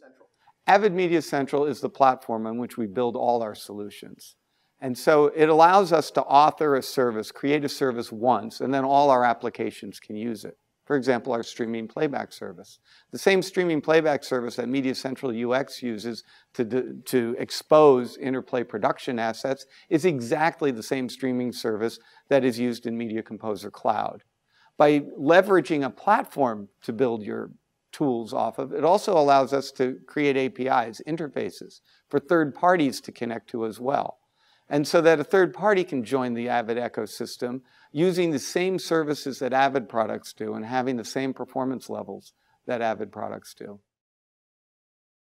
Central. Avid Media Central is the platform on which we build all our solutions. And so it allows us to author a service, create a service once, and then all our applications can use it. For example, our streaming playback service. The same streaming playback service that Media Central UX uses to, do, to expose interplay production assets is exactly the same streaming service that is used in Media Composer Cloud. By leveraging a platform to build your tools off of. It also allows us to create APIs, interfaces, for third parties to connect to as well. And so that a third party can join the Avid ecosystem using the same services that Avid products do and having the same performance levels that Avid products do.